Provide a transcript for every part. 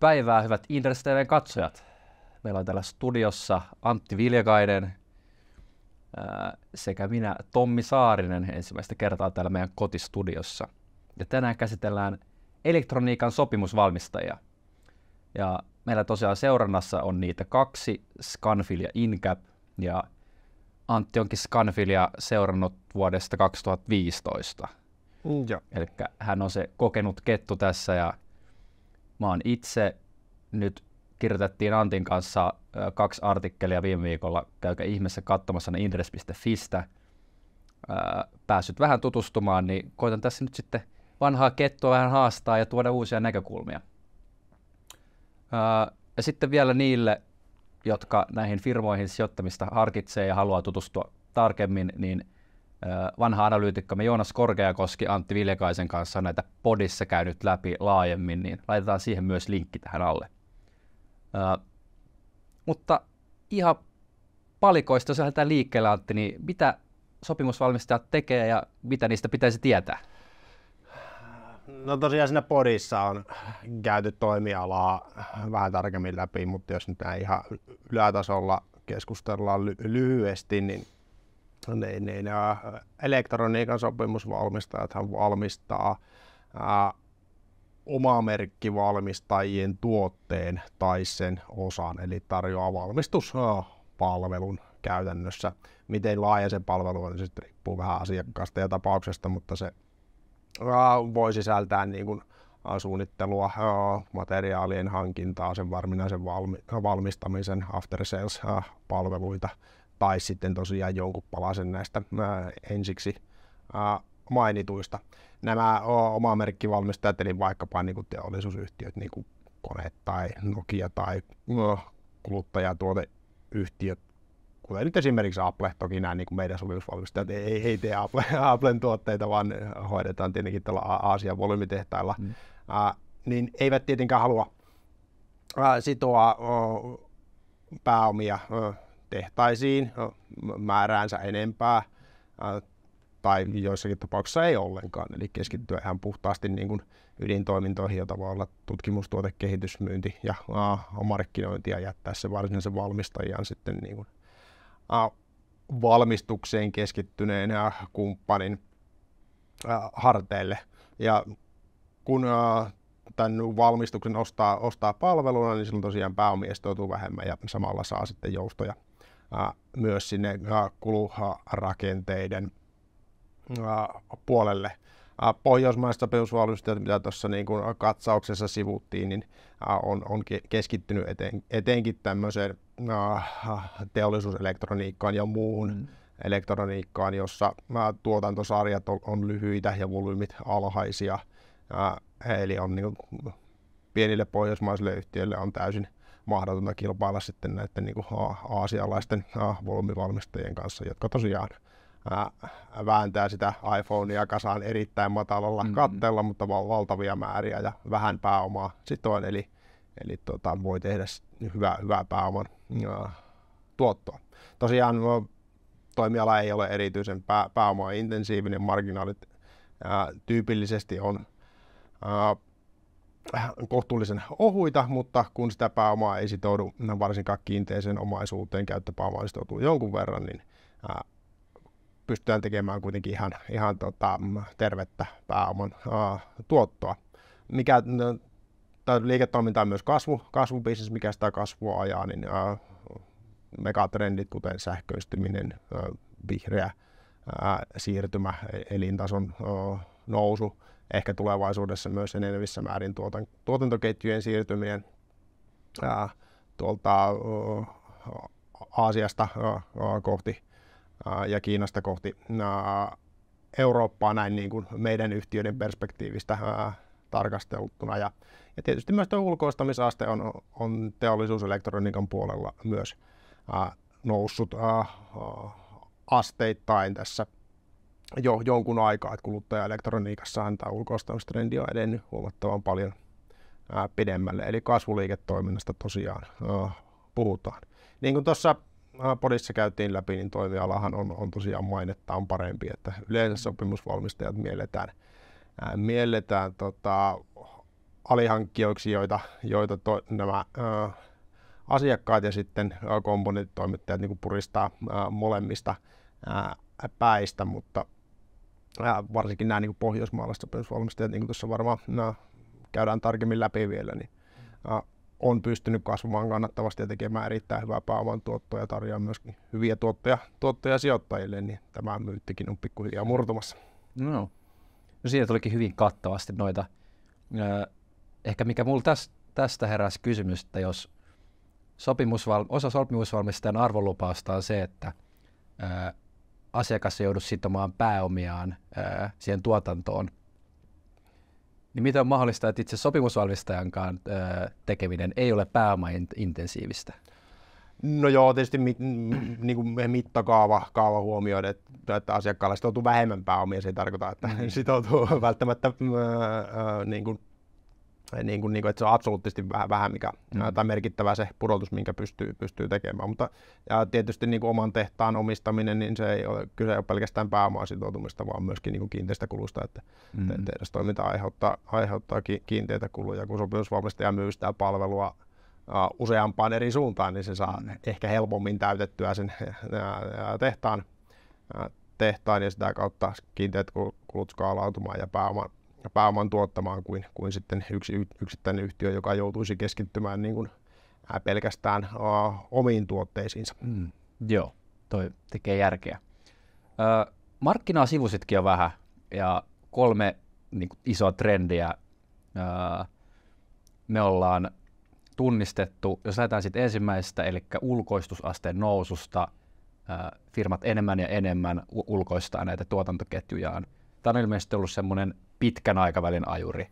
päivää, hyvät Inders katsojat. Meillä on täällä studiossa Antti Viljakainen sekä minä Tommi Saarinen ensimmäistä kertaa täällä meidän kotistudiossa. Ja tänään käsitellään elektroniikan sopimusvalmistajia. Ja meillä tosiaan seurannassa on niitä kaksi, Scanfil ja Incap. Ja Antti onkin Scanfilia seurannut vuodesta 2015. Mm, Eli hän on se kokenut kettu tässä ja Mä oon itse nyt kirjoitettiin Antin kanssa kaksi artikkelia viime viikolla, käykää ihmeessä katsomassa ne indes.fistä. Päässyt vähän tutustumaan, niin koitan tässä nyt sitten vanhaa kettua vähän haastaa ja tuoda uusia näkökulmia. Ja sitten vielä niille, jotka näihin firmoihin sijoittamista harkitsee ja haluaa tutustua tarkemmin, niin vanha me Joonas Korkeakoski Antti Viljakaisen kanssa näitä podissa käynyt läpi laajemmin, niin laitetaan siihen myös linkki tähän alle. Ö, mutta ihan palikoista, jos lähdetään liikkeelle Antti, niin mitä sopimusvalmistajat tekee ja mitä niistä pitäisi tietää? No tosiaan siinä podissa on käyty toimialaa vähän tarkemmin läpi, mutta jos nyt ihan ylätasolla keskustellaan ly- lyhyesti, niin niin, niin, ää, elektroniikan sopimusvalmistajathan valmistaa ää, oma valmistajien tuotteen tai sen osan, eli tarjoaa valmistuspalvelun käytännössä. Miten laaja se palvelu on, niin se riippuu vähän asiakkaasta ja tapauksesta, mutta se voi sisältää niin kuin suunnittelua, materiaalien hankintaa, sen varminaisen valmi- valmistamisen, after sales-palveluita, tai sitten tosiaan jonkun palasen näistä ää, äh, ensiksi ää, äh, mainituista. Nämä oma merkkivalmistajat, eli vaikkapa niin kuin teollisuusyhtiöt, niin kuin kone tai Nokia tai no, kuluttajatuoteyhtiöt, kuten nyt esimerkiksi Apple, toki nämä niin kuin meidän sovellusvalmistajat ei, ei tee Apple, Applen tuotteita, vaan hoidetaan tietenkin tällä Aasian volyymitehtailla, mm. ää, äh, niin eivät tietenkään halua ää, sitoa ää, pääomia ää, tehtaisiin no, määräänsä enempää tai joissakin tapauksissa ei ollenkaan, eli keskittyä ihan puhtaasti niin kuin ydintoimintoihin, jota voi olla tutkimus, kehitys, myynti ja markkinointi ja jättää se varsinaisen valmistajan sitten niin kuin, valmistukseen keskittyneen ja kumppanin harteille. Ja kun uh, tämän valmistuksen ostaa, ostaa palveluna, niin silloin tosiaan pääomia vähemmän ja samalla saa sitten joustoja myös sinne kuluharakenteiden puolelle. Pohjoismaista perusvalmistajat, mitä tuossa niin kuin katsauksessa sivuttiin, niin on, on keskittynyt eten, etenkin tämmöiseen teollisuuselektroniikkaan ja muuhun mm. elektroniikkaan, jossa tuotantosarjat on, on lyhyitä ja volyymit alhaisia. Eli on niin kuin, pienille pohjoismaisille yhtiöille on täysin mahdotonta kilpailla sitten näiden niin kuin aasialaisten volyymivalmistajien kanssa, jotka tosiaan a- vääntää sitä iPhonea kasaan erittäin matalalla mm-hmm. katteella, mutta val- valtavia määriä ja vähän pääomaa sitoon, eli, eli tota, voi tehdä hyvää, hyvää pääoman a- tuottoa. Tosiaan no, toimiala ei ole erityisen pää, pääomaa intensiivinen, marginaalit a- tyypillisesti on a- kohtuullisen ohuita, mutta kun sitä pääomaa ei sitoudu varsinkaan kiinteiseen omaisuuteen, käyttöpääomaa sitoutuu jonkun verran, niin ää, pystytään tekemään kuitenkin ihan, ihan tota, mm, tervettä pääoman ää, tuottoa. Mikä, no, tai liiketoiminta on myös kasvu, kasvubisnes, mikä sitä kasvua ajaa, niin ää, megatrendit, kuten sähköistyminen, ää, vihreä ää, siirtymä, e-, elintason ää, nousu, ehkä tulevaisuudessa myös enenevissä määrin tuotan, tuotantoketjujen siirtyminen ää, tuolta ää, Aasiasta ää, kohti ää, ja Kiinasta kohti ää, Eurooppaa näin niin kuin meidän yhtiöiden perspektiivistä ää, tarkasteltuna. Ja, ja tietysti myös tuo ulkoistamisaste on, on teollisuuselektroniikan puolella myös ää, noussut ää, asteittain tässä jo jonkun aikaa, että kuluttaja-elektroniikassa antaa ulkoistamistrendi on edennyt huomattavan paljon ää, pidemmälle, eli kasvuliiketoiminnasta tosiaan ää, puhutaan. Niin kuin tuossa podissa käytiin läpi, niin toimialahan on, on tosiaan mainettaan parempi, että yleensä sopimusvalmistajat mielletään, ää, mielletään tota, alihankkijoiksi, joita, joita to, nämä ää, asiakkaat ja sitten komponenttitoimittajat niin puristaa ää, molemmista ää, päistä, mutta ja varsinkin nämä niin kuin pohjoismaalaiset sopimusvalmistajat, niin kuin tuossa varmaan nämä käydään tarkemmin läpi vielä, niin ää, on pystynyt kasvamaan kannattavasti ja tekemään erittäin hyvää pääoman tuottoa ja tarjoaa myöskin hyviä tuottoja, tuottoja sijoittajille, niin tämä myyttikin on pikkuhiljaa murtumassa. No, no siinä tulikin hyvin kattavasti noita. ehkä mikä mulla tästä heräsi kysymys, että jos sopimusval, osa sopimusvalmistajan arvolupausta on se, että asiakas ei joudu sitomaan pääomiaan ää, siihen tuotantoon, niin miten on mahdollista, että itse sopimusvalmistajankaan ää, tekeminen ei ole pääomaintensiivistä? No joo, tietysti mit, niin kuin mittakaava kaava huomioon, että, että asiakkaalle sitoutuu vähemmän pääomia, se ei tarkoita, että niin. sitoutuu välttämättä ää, ää, niin kuin niin kuin, niin kuin, että se on absoluuttisesti vähän, vähän mikä, mm. tai merkittävä se pudotus, minkä pystyy, pystyy tekemään. Mutta ja tietysti niin kuin oman tehtaan omistaminen, niin se ei ole, kyse ei ole pelkästään pääomaan sitoutumista, vaan myöskin niin kuin kiinteistökulusta, että mm. Te- tehdastoiminta aiheuttaa, aiheuttaa ki- kiinteitä kuluja, kun sopimusvalmistaja myy sitä palvelua uh, useampaan eri suuntaan, niin se saa mm. ehkä helpommin täytettyä sen uh, tehtaan, tehtaan ja sitä kautta kiinteät kulut skaalautumaan ja pääoman, pääoman tuottamaan kuin, kuin sitten yksi yksittäinen yhtiö, joka joutuisi keskittymään niin kuin pelkästään uh, omiin tuotteisiinsa. Mm. Joo, toi tekee järkeä. Ö, markkinaa sivusitkin jo vähän ja kolme niin kuin, isoa trendiä ö, me ollaan tunnistettu. Jos lähdetään sitten ensimmäisestä, eli ulkoistusasteen noususta, ö, firmat enemmän ja enemmän ulkoistaa näitä tuotantoketjujaan. Tämä on ilmeisesti ollut semmoinen pitkän aikavälin ajuri.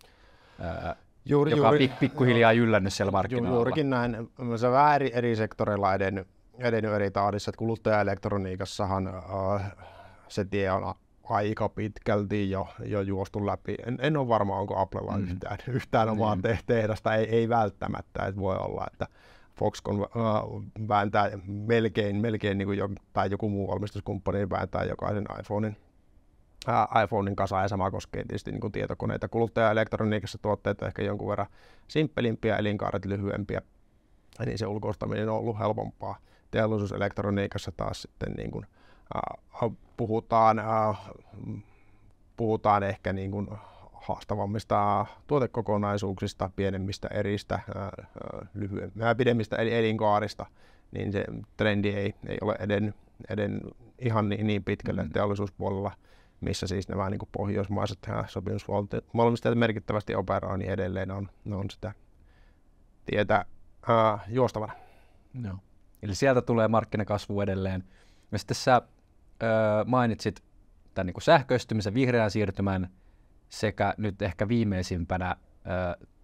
Juuri, joka juuri, on pikkuhiljaa jyllännyt siellä markkinoilla. Juurikin näin. Se vähän eri, eri sektoreilla edennyt, edennyt eri tahdissa. kuluttajaelektroniikassahan äh, se tie on aika pitkälti jo, jo juostu läpi. En, en ole varma, onko Applella mm. yhtään, yhtään omaa mm. te- tehdasta. Ei, ei välttämättä. Et voi olla, että Foxconn äh, vääntää melkein, melkein niin kuin jo, tai joku muu valmistuskumppani vääntää jokaisen iPhonein iPhonein kasa ja sama koskee tietysti niin kuin tietokoneita. Kuluttaja- ja elektroniikassa tuotteita ehkä jonkun verran simppelimpiä, elinkaaret lyhyempiä, niin se ulkoistaminen on ollut helpompaa. Teollisuuselektroniikassa taas sitten niin kuin, äh, puhutaan, äh, puhutaan ehkä niin kuin haastavammista tuotekokonaisuuksista, pienemmistä eristä, äh, lyhyemmistä, pidemmistä elinkaarista, niin se trendi ei, ei ole eden eden ihan niin, niin pitkälle mm. teollisuuspuolella missä siis nämä niin pohjoismaiset sopimusvalmistajat merkittävästi operoi, niin edelleen on, on sitä tietä uh, juostavana. No. Eli sieltä tulee markkinakasvu edelleen. Ja sitten sä äh, mainitsit tämän niin sähköistymisen, vihreän siirtymän sekä nyt ehkä viimeisimpänä äh,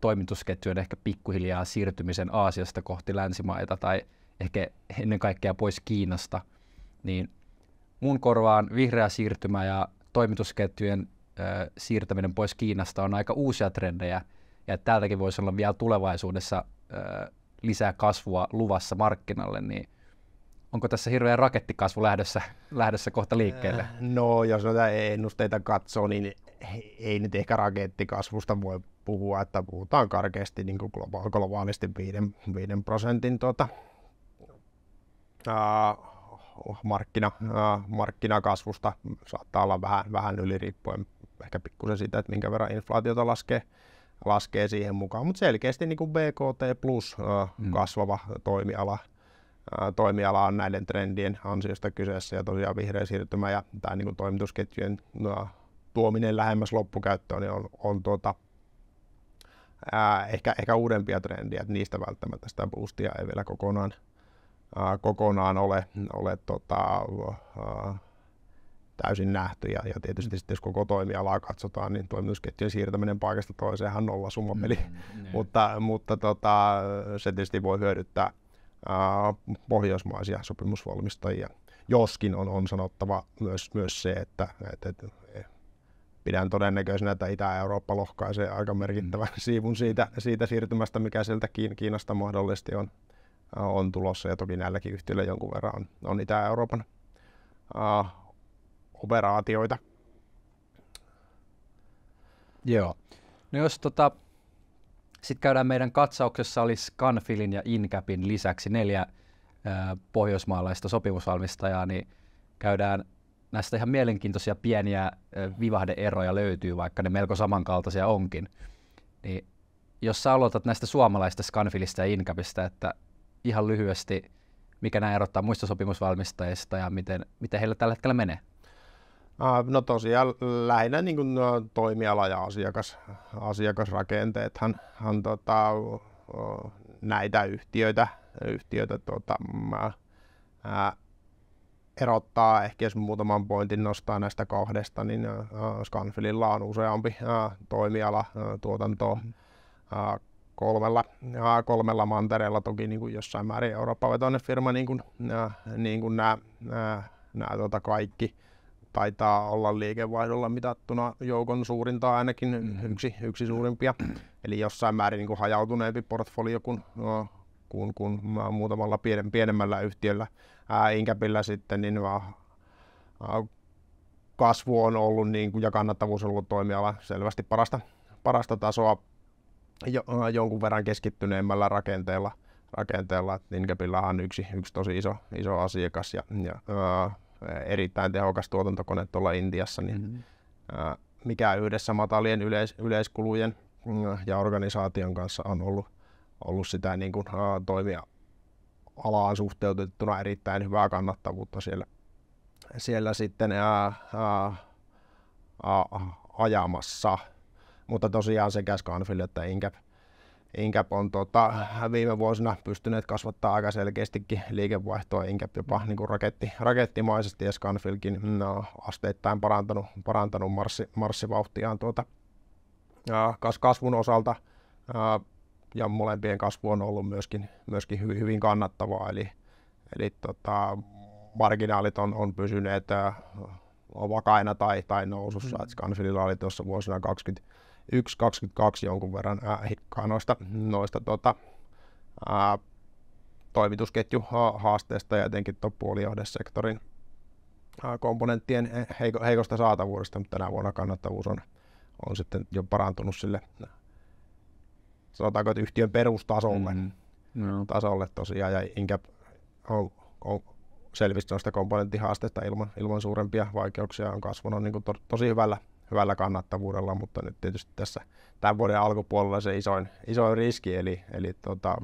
toimitusketjujen ehkä pikkuhiljaa siirtymisen Aasiasta kohti länsimaita tai ehkä ennen kaikkea pois Kiinasta, niin mun korvaan vihreä siirtymä ja toimitusketjujen ö, siirtäminen pois Kiinasta on aika uusia trendejä, ja että täältäkin voisi olla vielä tulevaisuudessa ö, lisää kasvua luvassa markkinalle, niin onko tässä hirveä rakettikasvu lähdössä, lähdössä kohta liikkeelle? Äh, no, jos noita ennusteita katsoo, niin ei nyt ehkä rakettikasvusta voi puhua, että puhutaan karkeasti niin kuin globaalisti 5, prosentin tuota, markkina, markkinakasvusta saattaa olla vähän, vähän yli riippuen ehkä pikkusen siitä, että minkä verran inflaatiota laskee, laskee siihen mukaan, mutta selkeästi niin kuin BKT plus mm. kasvava toimiala, toimiala on näiden trendien ansiosta kyseessä ja tosiaan vihreä siirtymä ja tämä niin kuin toimitusketjujen tuominen lähemmäs loppukäyttöön niin on, on tuota, ää, ehkä, ehkä uudempia trendiä, että niistä välttämättä sitä boostia ei vielä kokonaan, kokonaan ole, ole tota, täysin nähty. Ja, ja tietysti mm. sitten, jos koko toimialaa katsotaan, niin toimitusketjujen siirtäminen paikasta toiseen on nolla summa mm. Niin. mutta mutta tota, se tietysti voi hyödyttää ää, pohjoismaisia sopimusvalmistajia. Joskin on, on sanottava myös, myös se, että, että, että pidän todennäköisenä, että Itä-Eurooppa lohkaisee aika merkittävän mm. siivun siitä, siitä siirtymästä, mikä sieltä Kiinasta mahdollisesti on, Äh, on tulossa ja toki näilläkin yhtiöillä jonkun verran on, on Itä-Euroopan uh, äh, operaatioita. Joo. No jos tota, sitten käydään meidän katsauksessa, olisi Canfilin ja Incapin lisäksi neljä ää, äh, pohjoismaalaista sopimusvalmistajaa, niin käydään näistä ihan mielenkiintoisia pieniä ää, vivahdeeroja löytyy, vaikka ne melko samankaltaisia onkin. Niin jos sä aloitat näistä suomalaista Scanfilista ja Incapista, että ihan lyhyesti, mikä nämä erottaa muista sopimusvalmistajista ja miten, miten heillä tällä hetkellä menee? No tosiaan lähinnä niin kuin toimiala- ja asiakas, asiakasrakenteethan hän tota, näitä yhtiöitä, yhtiöitä tota, ää, erottaa. Ehkä jos muutaman pointin nostaa näistä kahdesta, niin ää, Scanfililla on useampi ää, toimiala ää, tuotanto, mm-hmm. ää, kolmella, kolmella mantereella, toki niin kuin jossain määrin Eurooppa-vetoinen firma, niin kuin, niin kuin nämä, nämä, nämä tota kaikki taitaa olla liikevaihdolla mitattuna joukon suurin ainakin mm. yksi, yksi suurimpia, eli jossain määrin niin kuin hajautuneempi portfolio kuin, no, kuin, kuin muutamalla pienen, pienemmällä yhtiöllä. Ää, Inkapilla sitten niin vaan, ää, kasvu on ollut niin kuin, ja kannattavuus on ollut toimiala selvästi parasta, parasta tasoa jo, jonkun verran keskittyneemmällä rakenteella, rakenteella. Nincapillahan on yksi, yksi tosi iso, iso asiakas ja, ja ää, erittäin tehokas tuotantokone tuolla Intiassa, niin mm-hmm. ää, mikä yhdessä matalien yleis, yleiskulujen mm, ja organisaation kanssa on ollut, ollut sitä niin kuin, ää, toimia alaan suhteutettuna erittäin hyvää kannattavuutta siellä, siellä sitten ää, ää, ää, ajamassa mutta tosiaan sekä Scanfield että Incap, Incap on tota, viime vuosina pystyneet kasvattaa aika selkeästikin liikevaihtoa, Incap jopa niin kuin raketti, rakettimaisesti ja Scanfieldkin mm, no, asteittain parantanut, parantanut marssi, marssivauhtiaan tuota, kas, kasvun osalta ja molempien kasvu on ollut myöskin, myöskin hyvin, hyvin kannattavaa, eli, eli tota, marginaalit on, on pysyneet ää, vakaina tai, tai nousussa. Mm. Scanfieldilla oli tuossa vuosina 20, 1,22 jonkun verran ää, hikkaa noista, noista tota, ää, toimitusketjuhaasteista ja etenkin tuon puolijohdesektorin ää, komponenttien heiko, heikosta saatavuudesta, mutta tänä vuonna kannattavuus on, on sitten jo parantunut sille, sanotaanko, että yhtiön perustasolle. Mm. No. tasolle tosiaan, ja enkä on, on selvisi noista komponenttihaasteista ilman, ilman suurempia vaikeuksia, on kasvanut niin to, tosi hyvällä, hyvällä kannattavuudella, mutta nyt tietysti tässä tämän vuoden alkupuolella se isoin, isoin riski, eli, eli tota,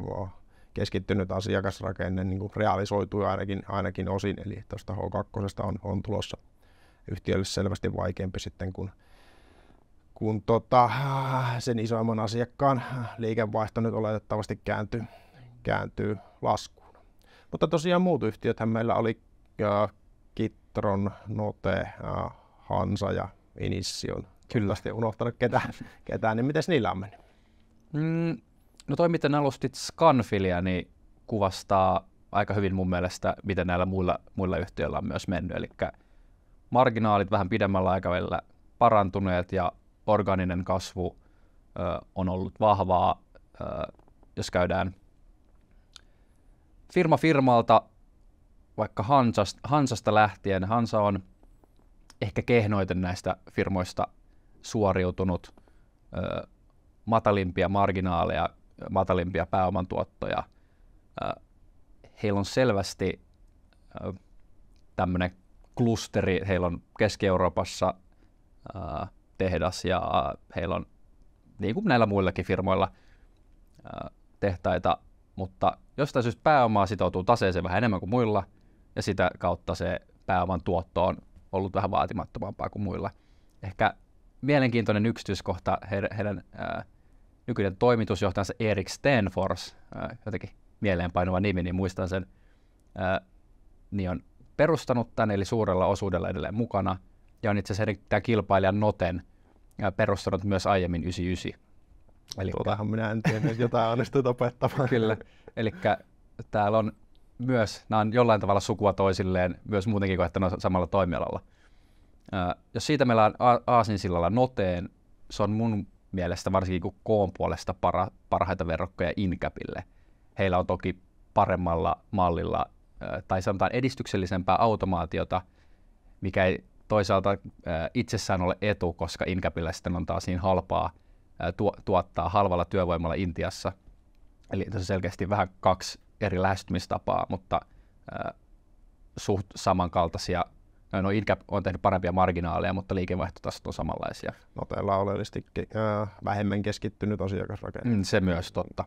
keskittynyt asiakasrakenne niin kuin realisoituu ainakin, ainakin osin, eli tuosta H2 on, on tulossa yhtiölle selvästi vaikeampi sitten kuin kun tota, sen isoimman asiakkaan liikevaihto nyt oletettavasti kääntyy, kääntyy laskuun. Mutta tosiaan muut yhtiöthän meillä oli äh, Kitron, Note, äh, Hansa ja Inission. Niin, Kyllä. Sitten unohtanut ketään, ketään, niin miten niillä on mennyt? Mm, no toi, miten alustit Scanfilia, niin kuvastaa aika hyvin mun mielestä, miten näillä muilla, muilla yhtiöillä on myös mennyt. Eli marginaalit vähän pidemmällä aikavälillä parantuneet ja organinen kasvu ö, on ollut vahvaa, ö, jos käydään firma firmalta, vaikka Hansasta, Hansasta lähtien. Hansa on ehkä kehnoiten näistä firmoista suoriutunut, ö, matalimpia marginaaleja, matalimpia pääomantuottoja. Ö, heillä on selvästi tämmöinen klusteri, heillä on Keski-Euroopassa ö, tehdas ja heillä on, niin kuin näillä muillakin firmoilla, ö, tehtaita, mutta jostain syystä pääomaa sitoutuu taseeseen vähän enemmän kuin muilla, ja sitä kautta se pääoman tuotto on ollut vähän vaatimattomampaa kuin muilla. Ehkä mielenkiintoinen yksityiskohta heidän, heidän ää, nykyinen toimitusjohtajansa Erik Stenfors, ää, jotenkin mieleenpainuva nimi, niin muistan sen, ää, niin on perustanut tämän, eli suurella osuudella edelleen mukana, ja on itse asiassa tämä kilpailija Noten ää, perustanut myös aiemmin 99. Eli... Tuotahan minä en että jotain onnistuu opettamaan. Kyllä, eli täällä on myös, nämä on jollain tavalla sukua toisilleen, myös muutenkin kuin, että ne on samalla toimialalla. Ää, jos siitä meillä on a- Aasinsillalla noteen, se on mun mielestä varsinkin kuin koon puolesta para, parhaita verrokkoja Incapille. Heillä on toki paremmalla mallilla ää, tai sanotaan edistyksellisempää automaatiota, mikä ei toisaalta ää, itsessään ole etu, koska Incapille sitten on taas niin halpaa ää, tu- tuottaa halvalla työvoimalla Intiassa. Eli tässä on selkeästi vähän kaksi eri lähestymistapaa, mutta äh, suht samankaltaisia. No, no Incap on tehnyt parempia marginaaleja, mutta liikevaihtotasot on samanlaisia. No teillä on oleellisesti äh, vähemmän keskittynyt asiakasrakenne. Mm, se myös totta.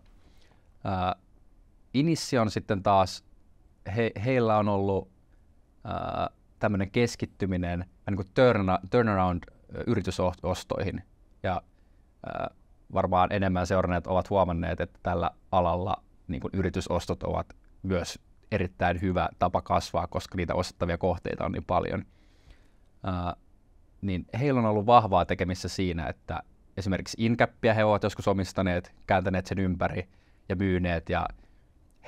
Äh, Inission sitten taas, he, heillä on ollut äh, tämmöinen keskittyminen niin kuin turna, turnaround-yritysostoihin. Ja äh, varmaan enemmän seuranneet ovat huomanneet, että tällä alalla niin kuin yritysostot ovat myös erittäin hyvä tapa kasvaa, koska niitä ostettavia kohteita on niin paljon. Ää, niin heillä on ollut vahvaa tekemissä siinä, että esimerkiksi inkäppiä he ovat joskus omistaneet, kääntäneet sen ympäri ja myyneet ja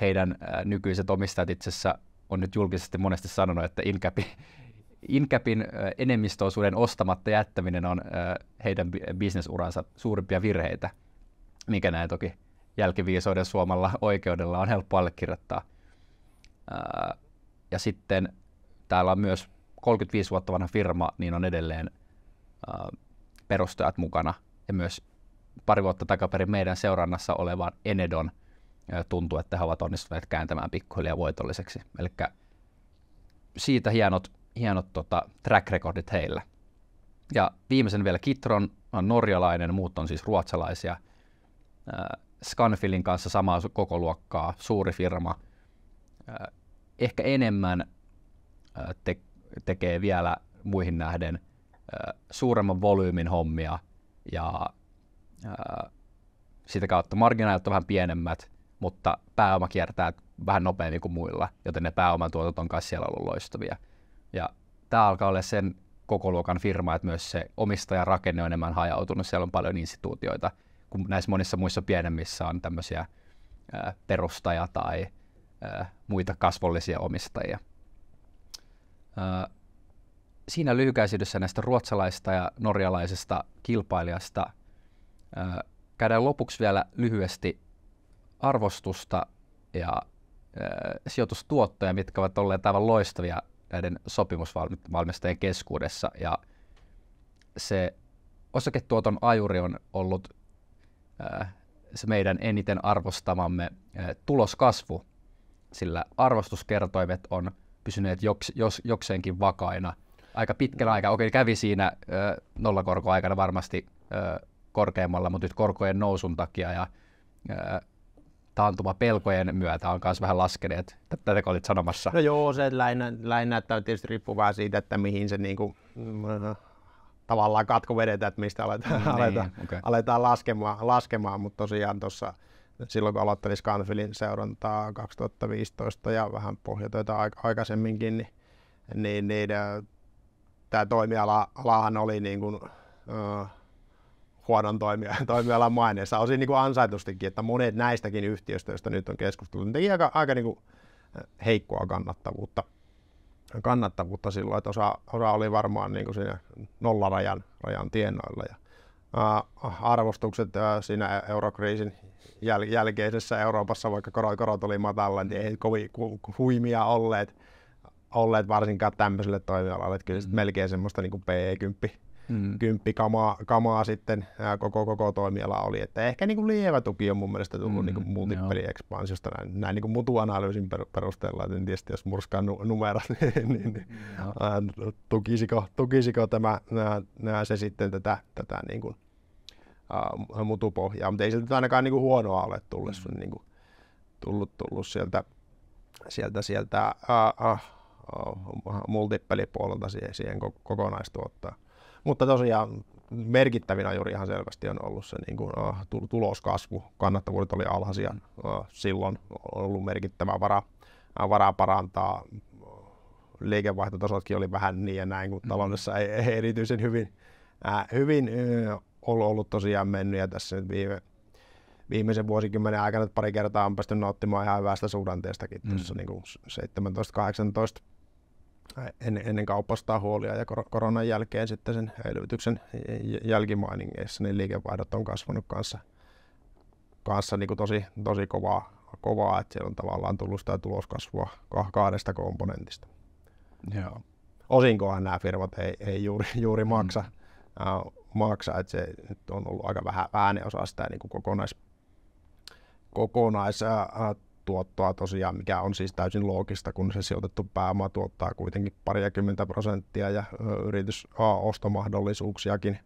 heidän ää, nykyiset omistajat itse asiassa on nyt julkisesti monesti sanonut, että inkäpin Incapin enemmistöosuuden ostamatta jättäminen on heidän bisnesuransa suurimpia virheitä, mikä näin toki jälkiviisoiden suomalla oikeudella on helppo allekirjoittaa. ja sitten täällä on myös 35 vuotta vanha firma, niin on edelleen perustajat mukana. Ja myös pari vuotta takaperin meidän seurannassa olevan Enedon tuntuu, että he ovat onnistuneet kääntämään pikkuhiljaa voitolliseksi. Eli siitä hienot, hienot tota, track recordit heillä. Ja viimeisen vielä Kitron on norjalainen, muut on siis ruotsalaisia. Scanfilin kanssa samaa koko luokkaa, suuri firma. Äh, ehkä enemmän äh, te- tekee vielä muihin nähden äh, suuremman volyymin hommia ja sitä kautta marginaalit on vähän pienemmät, mutta pääoma kiertää vähän nopeammin kuin muilla, joten ne pääomatuotot on myös siellä ollut loistavia. Ja tämä alkaa olla sen kokoluokan firma, että myös se omistajarakenne on enemmän hajautunut, siellä on paljon instituutioita, kun näissä monissa muissa pienemmissä on tämmöisiä ää, perustaja tai ää, muita kasvollisia omistajia. Ää, siinä lyhykäisyydessä näistä ruotsalaista ja norjalaisesta kilpailijasta ää, käydään lopuksi vielä lyhyesti arvostusta ja ää, sijoitustuottoja, mitkä ovat olleet aivan loistavia näiden sopimusvalmistajien keskuudessa. Ja se osaketuoton ajuri on ollut Äh, se meidän eniten arvostamamme äh, tuloskasvu, sillä arvostuskertoimet on pysyneet joks, jos, jokseenkin vakaina aika pitkän mm. aika, Okei, kävi siinä äh, nollakorkoaikana varmasti korkeammalla, mutta nyt korkojen nousun takia ja taantuma pelkojen myötä on myös vähän laskeneet. Tätä olit sanomassa. No joo, se lähinnä, lähinnä että tietysti riippuu vähän siitä, että mihin se niinku, mm, tavallaan katko vedetään, että mistä aletaan, no, niin, aletaan, niin, okay. aletaan laskemaan, laskemaan, mutta tosiaan tuossa silloin kun aloittelin Scanfilin seurantaa 2015 ja vähän pohjatöitä aikaisemminkin, niin, niin, niin äh, tämä toimialahan oli niin kuin, äh, huonon toimia, toimialan maineessa. Osin niin kuin ansaitustikin, että monet näistäkin yhtiöistä, joista nyt on keskusteltu, niin teki aika, aika niin kuin äh, heikkoa kannattavuutta kannattavuutta silloin, että osa, osa oli varmaan niin kuin siinä nollarajan rajan tienoilla. Ja, ää, arvostukset ää, siinä eurokriisin jäl, jälkeisessä Euroopassa, vaikka korot, korot oli matalla, niin ei kovin ku, ku, huimia olleet, olleet varsinkaan tämmöiselle toimialalle. Että kyllä mm. melkein semmoista niin kuin PE10 mm. kymppikamaa kamaa sitten ää, koko, koko toimiala oli. Että ehkä niin kuin lievä tuki on mun mielestä tullut mm. niin multipeli-ekspansiosta näin, näin niin kuin mutuanalyysin perusteella. En tietysti jos murskaa nu- numerot, niin, niin ää, tukisiko, tukisiko tämä, nää, nää se sitten tätä, tätä niin kuin, ää, mutupohjaa. Mutta ei sieltä ainakaan niin kuin huonoa ole tullut, mm. niin kuin, tullut, tullut sieltä, sieltä, sieltä ää, ää, multipelipuolelta siihen, siihen kokonaistuottaa. Mutta tosiaan merkittävin ajuri ihan selvästi on ollut se niin kuin, uh, tuloskasvu. Kannattavuudet oli alhaisia uh, silloin, on ollut merkittävä vara, uh, varaa parantaa. Liikevaihtotasotkin oli vähän niin ja näin, kun mm. taloudessa ei, ei erityisen hyvin, uh, hyvin uh, ollut, ollut tosiaan mennyt ja tässä nyt viime, viimeisen vuosikymmenen aikana pari kertaa on päästy nauttimaan ihan hyvästä suhdanteestakin mm. tuossa niin 17-18 ennen, ennen kauppastaa huolia ja koronan jälkeen sitten sen elvytyksen jälkimainingeissa, niin liikevaihdot on kasvanut kanssa, kanssa niin kuin tosi, tosi kovaa, kovaa, että siellä on tavallaan tullut sitä tuloskasvua kahdesta komponentista. Joo. Osinkohan nämä firmat ei, ei juuri, juuri mm. maksa, mm. äh, maksa että se nyt on ollut aika vähän, vähäinen osa sitä niin kuin kokonais, kokonais äh, tuottoa tosiaan, mikä on siis täysin loogista, kun se sijoitettu pääoma tuottaa kuitenkin pariakymmentä prosenttia ja yritys A ostomahdollisuuksiakin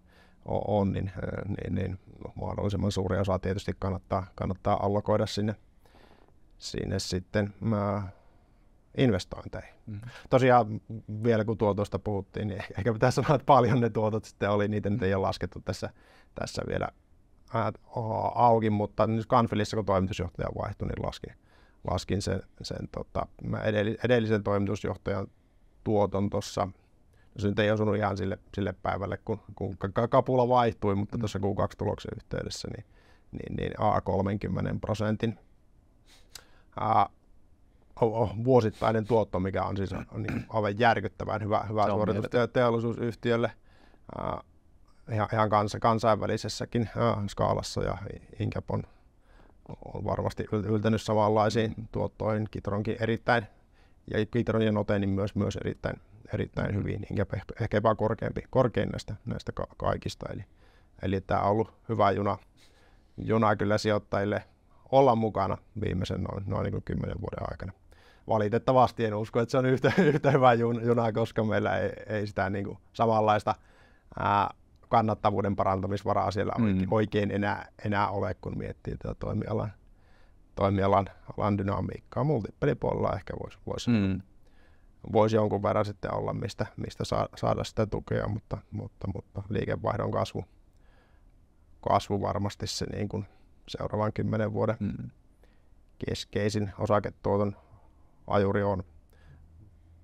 on, niin, niin, niin mahdollisimman suuri osa tietysti kannattaa, kannattaa allokoida sinne, sinne sitten ää, investointeihin. Mm. Tosiaan vielä kun tuotosta puhuttiin, niin ehkä pitää sanoa, että paljon ne tuotot sitten oli, niitä nyt ei ole mm-hmm. laskettu tässä, tässä vielä auki, mutta nyt Kanfilissa kun toimitusjohtaja vaihtui, niin laski, laskin sen, sen tota, mä edellisen toimitusjohtajan tuoton tuossa no se nyt ei osunut ihan sille, sille päivälle, kun, kun kapula vaihtui, mutta mm. tuossa Q2 tuloksen yhteydessä niin, niin, niin A30 prosentin o, vuosittainen tuotto, mikä on siis on niin aivan järkyttävän hyvä, hyvä suoritus te- teollisuusyhtiölle A, ihan, ihan kans, kansainvälisessäkin skaalassa ja Inkapon on varmasti yltänyt samanlaisiin tuottoihin Kitronkin erittäin, ja Kitron ja niin myös, myös erittäin, erittäin hyvin, enkä ehkä jopa korkeampi, korkein näistä, näistä kaikista. Eli, eli tämä on ollut hyvä juna, juna kyllä sijoittajille olla mukana viimeisen noin, noin niin kuin 10 vuoden aikana. Valitettavasti en usko, että se on yhtä, yhtä hyvä juna, koska meillä ei, ei sitä niin kuin samanlaista ää, kannattavuuden parantamisvaraa siellä mm. oikein enää, enää ole, kun miettii tätä toimialan, toimialan alan dynamiikkaa. Multipelipuolella ehkä voisi, voisi, mm. vois jonkun verran sitten olla, mistä, mistä saa, saada sitä tukea, mutta, mutta, mutta liikevaihdon kasvu, kasvu varmasti se niin kuin seuraavan kymmenen vuoden mm. keskeisin osaketuoton ajuri on.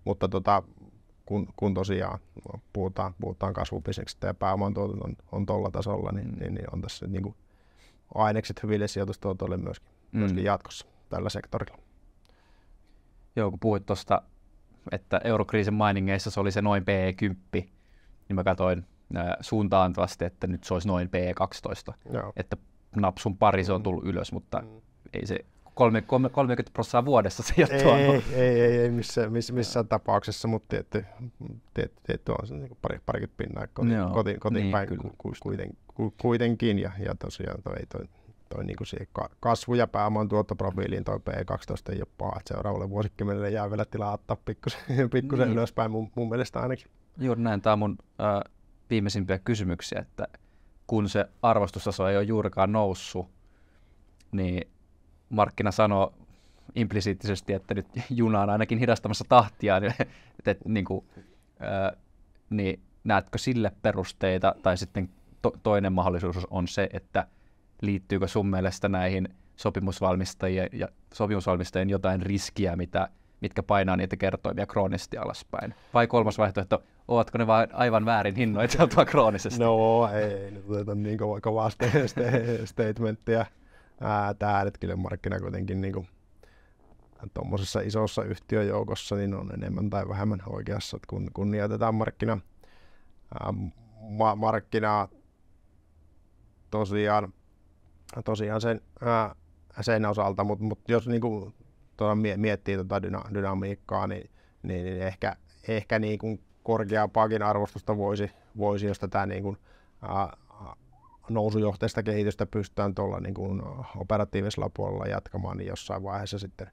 Mutta tota, kun, kun tosiaan puhutaan, puhutaan kasvubisneksestä ja pääoman on, on tuolla tasolla, niin, mm. niin, niin, on tässä niin kuin ainekset hyville sijoitustuotoille myöskin, mm. myöskin jatkossa tällä sektorilla. Joo, kun puhuit tuosta, että eurokriisin mainingeissa se oli se noin P10, e niin mä katsoin äh, suuntaantavasti, että nyt se olisi noin P12. E Joo. Että napsun pari se on tullut ylös, mutta mm. ei se 30 prosenttia vuodessa se ei ole ei, Ei, ei, ei missään, miss, missään tapauksessa, mutta tietty, tietty, tietty on se niin pari, parikymmentä pinnaa kotiin, Joo, kotiin, kotiin niin, päin kyllä, ku, kuiten, ku, kuitenkin. Ja, ja tosiaan toi, toi, toi niin siihen kasvu- ja pääoman tuottoprofiiliin toi P12 ei ole paha. Että seuraavalle vuosikymmenelle jää vielä tilaa ottaa pikkusen, pikkusen niin. ylöspäin mun, mun mielestä ainakin. Juuri näin. Tämä on mun äh, viimeisimpiä kysymyksiä, että kun se arvostustaso ei ole juurikaan noussut, niin markkina sanoo implisiittisesti, että nyt juna on ainakin hidastamassa tahtia, niin, että, niin, kuin, ää, niin näetkö sille perusteita, tai sitten to, toinen mahdollisuus on se, että liittyykö sun mielestä näihin sopimusvalmistajien ja sopimusvalmistajien jotain riskiä, mitä, mitkä painaa niitä kertoimia kroonisesti alaspäin? Vai kolmas vaihtoehto, ovatko ne vain aivan väärin hinnoiteltua kroonisesti? No ei, nyt niin kovaa kovaa statementtia tämä hetkinen markkina kuitenkin niin kuin, tuommoisessa isossa yhtiöjoukossa niin on enemmän tai vähemmän oikeassa, että kun kunnioitetaan markkina, ää, ma- markkinaa tosiaan, tosiaan sen, ää, sen osalta, mutta mut jos niin kuin, tuota, miettii tuota dyna, dynamiikkaa, niin, niin, niin ehkä, ehkä niin kuin korkeampaakin arvostusta voisi, voisi jos tätä niin kuin, ää, nousujohteista kehitystä pystytään tuolla niin kuin operatiivisella puolella jatkamaan, niin jossain vaiheessa sitten,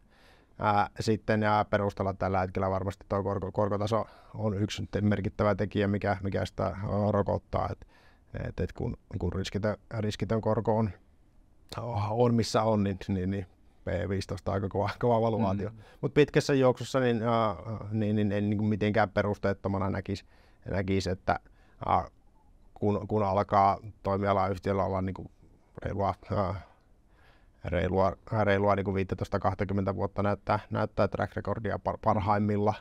ää, sitten ja perustella tällä hetkellä varmasti tuo korko, korkotaso on yksi merkittävä tekijä, mikä, mikä sitä rokottaa. että et, et kun, kun riskitön, riskitön korko on, on missä on, niin, niin, niin P15 on aika kova, kova valuaatio. Mm. Mutta pitkässä juoksussa niin, ää, niin, niin en niin mitenkään perusteettomana näkisi, näkisi että kun, kun alkaa toimialayhtiöllä olla niin kuin reilua, äh, reilua, reilua niin 15-20 vuotta näyttää, näyttää track recordia parhaimmilla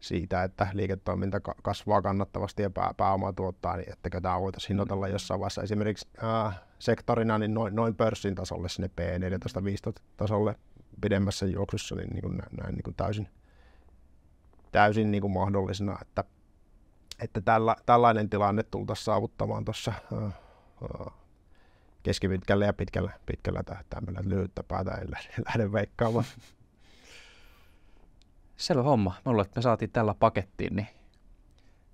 siitä, että liiketoiminta kasvaa kannattavasti ja pää, pääoma tuottaa, niin ettekö tämä voitaisiin hinnoitella jossain vaiheessa esimerkiksi ää, sektorina niin noin, noin pörssin tasolle sinne P14-15 tasolle pidemmässä juoksussa, niin, niin kuin näin, niin kuin täysin, täysin niin kuin mahdollisena, että että tällä, tällainen tilanne tultaisiin saavuttamaan tuossa keskipitkällä ja pitkällä, pitkällä tähtäimellä. Lyhyttä päätä en lähde, lähde veikkaamaan. Selvä homma. Mä luulen, että me saatiin tällä pakettiin, niin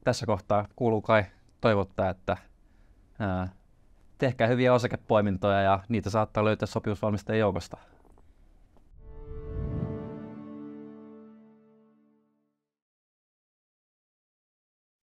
tässä kohtaa kuuluu kai toivottaa, että ää, tehkää hyviä osakepoimintoja ja niitä saattaa löytää sopimusvalmistajien joukosta.